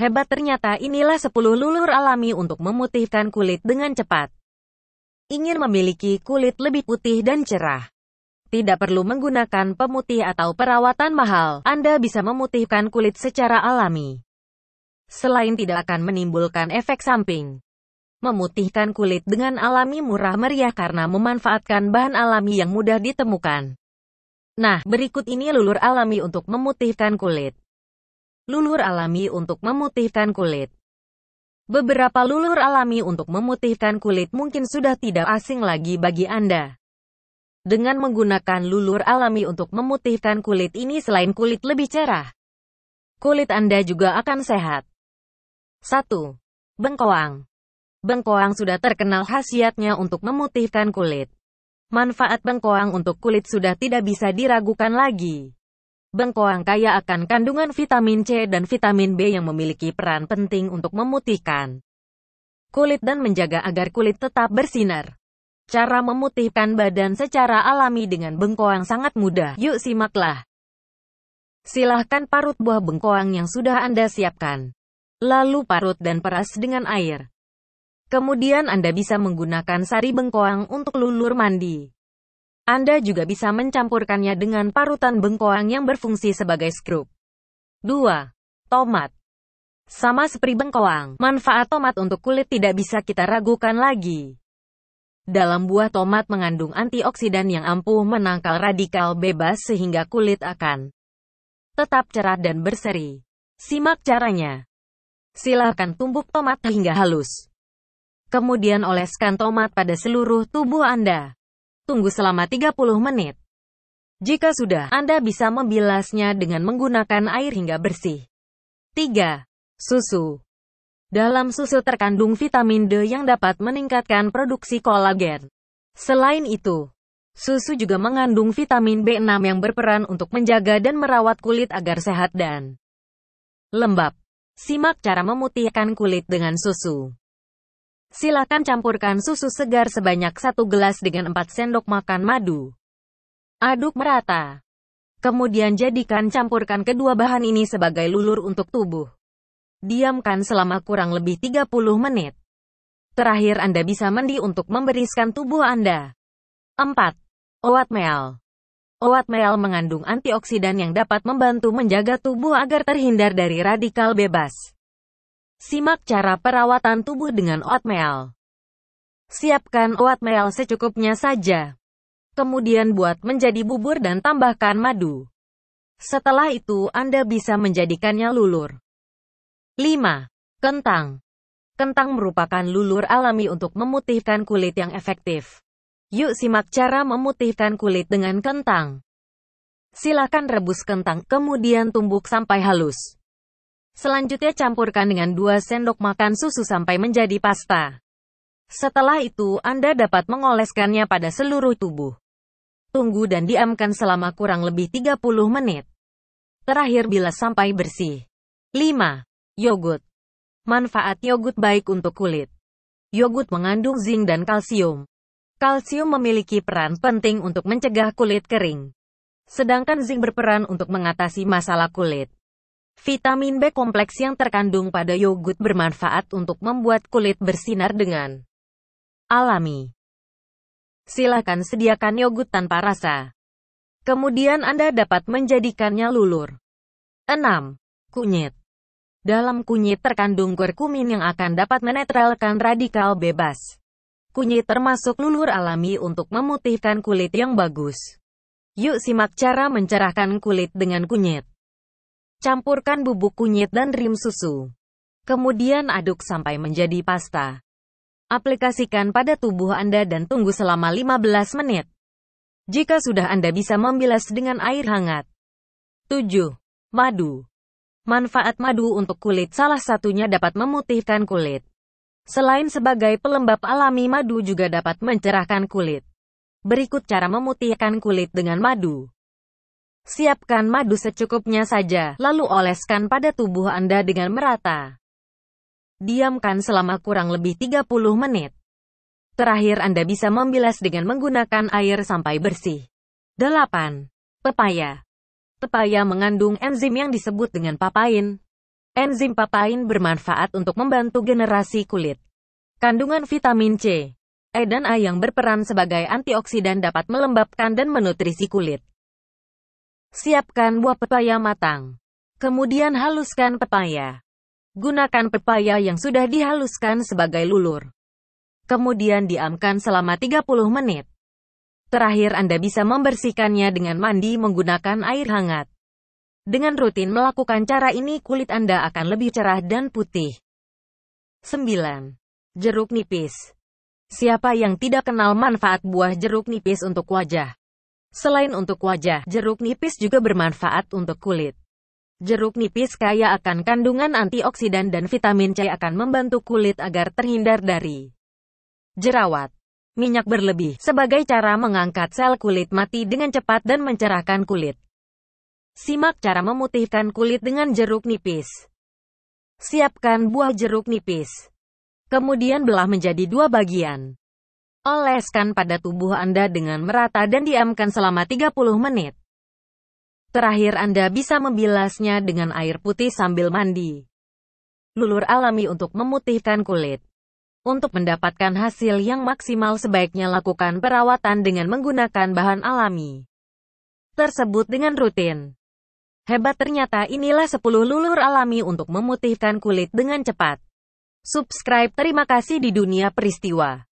Hebat ternyata inilah 10 lulur alami untuk memutihkan kulit dengan cepat. Ingin memiliki kulit lebih putih dan cerah. Tidak perlu menggunakan pemutih atau perawatan mahal, Anda bisa memutihkan kulit secara alami. Selain tidak akan menimbulkan efek samping, memutihkan kulit dengan alami murah meriah karena memanfaatkan bahan alami yang mudah ditemukan. Nah, berikut ini lulur alami untuk memutihkan kulit lulur alami untuk memutihkan kulit. Beberapa lulur alami untuk memutihkan kulit mungkin sudah tidak asing lagi bagi Anda. Dengan menggunakan lulur alami untuk memutihkan kulit ini selain kulit lebih cerah, kulit Anda juga akan sehat. 1. Bengkoang Bengkoang sudah terkenal khasiatnya untuk memutihkan kulit. Manfaat bengkoang untuk kulit sudah tidak bisa diragukan lagi. Bengkoang kaya akan kandungan vitamin C dan vitamin B yang memiliki peran penting untuk memutihkan kulit dan menjaga agar kulit tetap bersinar. Cara memutihkan badan secara alami dengan bengkoang sangat mudah. Yuk simaklah. Silahkan parut buah bengkoang yang sudah Anda siapkan. Lalu parut dan peras dengan air. Kemudian Anda bisa menggunakan sari bengkoang untuk lulur mandi. Anda juga bisa mencampurkannya dengan parutan bengkoang yang berfungsi sebagai skrup. 2. Tomat Sama seperti bengkoang, manfaat tomat untuk kulit tidak bisa kita ragukan lagi. Dalam buah tomat mengandung antioksidan yang ampuh menangkal radikal bebas sehingga kulit akan tetap cerah dan berseri. Simak caranya. Silahkan tumbuk tomat hingga halus. Kemudian oleskan tomat pada seluruh tubuh Anda tunggu selama 30 menit. Jika sudah, Anda bisa membilasnya dengan menggunakan air hingga bersih. 3. Susu Dalam susu terkandung vitamin D yang dapat meningkatkan produksi kolagen. Selain itu, susu juga mengandung vitamin B6 yang berperan untuk menjaga dan merawat kulit agar sehat dan lembab. Simak cara memutihkan kulit dengan susu. Silakan campurkan susu segar sebanyak 1 gelas dengan 4 sendok makan madu. Aduk merata. Kemudian jadikan campurkan kedua bahan ini sebagai lulur untuk tubuh. Diamkan selama kurang lebih 30 menit. Terakhir Anda bisa mandi untuk memberiskan tubuh Anda. 4. Oatmeal Oatmeal mengandung antioksidan yang dapat membantu menjaga tubuh agar terhindar dari radikal bebas. Simak cara perawatan tubuh dengan oatmeal. Siapkan oatmeal secukupnya saja. Kemudian buat menjadi bubur dan tambahkan madu. Setelah itu Anda bisa menjadikannya lulur. 5. Kentang Kentang merupakan lulur alami untuk memutihkan kulit yang efektif. Yuk simak cara memutihkan kulit dengan kentang. Silakan rebus kentang, kemudian tumbuk sampai halus. Selanjutnya campurkan dengan 2 sendok makan susu sampai menjadi pasta. Setelah itu, Anda dapat mengoleskannya pada seluruh tubuh. Tunggu dan diamkan selama kurang lebih 30 menit. Terakhir bilas sampai bersih. 5. Yogurt. Manfaat yogurt baik untuk kulit. Yogurt mengandung zinc dan kalsium. Kalsium memiliki peran penting untuk mencegah kulit kering. Sedangkan zinc berperan untuk mengatasi masalah kulit. Vitamin B kompleks yang terkandung pada yogurt bermanfaat untuk membuat kulit bersinar dengan alami. Silakan sediakan yogurt tanpa rasa. Kemudian Anda dapat menjadikannya lulur. 6. Kunyit Dalam kunyit terkandung kurkumin yang akan dapat menetralkan radikal bebas. Kunyit termasuk lulur alami untuk memutihkan kulit yang bagus. Yuk simak cara mencerahkan kulit dengan kunyit. Campurkan bubuk kunyit dan rim susu. Kemudian aduk sampai menjadi pasta. Aplikasikan pada tubuh Anda dan tunggu selama 15 menit. Jika sudah Anda bisa membilas dengan air hangat. 7. Madu. Manfaat madu untuk kulit salah satunya dapat memutihkan kulit. Selain sebagai pelembab alami madu juga dapat mencerahkan kulit. Berikut cara memutihkan kulit dengan madu. Siapkan madu secukupnya saja, lalu oleskan pada tubuh Anda dengan merata. Diamkan selama kurang lebih 30 menit. Terakhir Anda bisa membilas dengan menggunakan air sampai bersih. 8. Pepaya Pepaya mengandung enzim yang disebut dengan papain. Enzim papain bermanfaat untuk membantu generasi kulit. Kandungan vitamin C, E dan A yang berperan sebagai antioksidan dapat melembabkan dan menutrisi kulit. Siapkan buah pepaya matang. Kemudian haluskan pepaya. Gunakan pepaya yang sudah dihaluskan sebagai lulur. Kemudian diamkan selama 30 menit. Terakhir Anda bisa membersihkannya dengan mandi menggunakan air hangat. Dengan rutin melakukan cara ini kulit Anda akan lebih cerah dan putih. 9. Jeruk nipis Siapa yang tidak kenal manfaat buah jeruk nipis untuk wajah? Selain untuk wajah, jeruk nipis juga bermanfaat untuk kulit. Jeruk nipis kaya akan kandungan antioksidan dan vitamin C akan membantu kulit agar terhindar dari jerawat. Minyak berlebih sebagai cara mengangkat sel kulit mati dengan cepat dan mencerahkan kulit. Simak cara memutihkan kulit dengan jeruk nipis. Siapkan buah jeruk nipis. Kemudian belah menjadi dua bagian. Oleskan pada tubuh Anda dengan merata dan diamkan selama 30 menit. Terakhir Anda bisa membilasnya dengan air putih sambil mandi. Lulur alami untuk memutihkan kulit. Untuk mendapatkan hasil yang maksimal sebaiknya lakukan perawatan dengan menggunakan bahan alami tersebut dengan rutin. Hebat ternyata inilah 10 lulur alami untuk memutihkan kulit dengan cepat. Subscribe terima kasih di dunia peristiwa.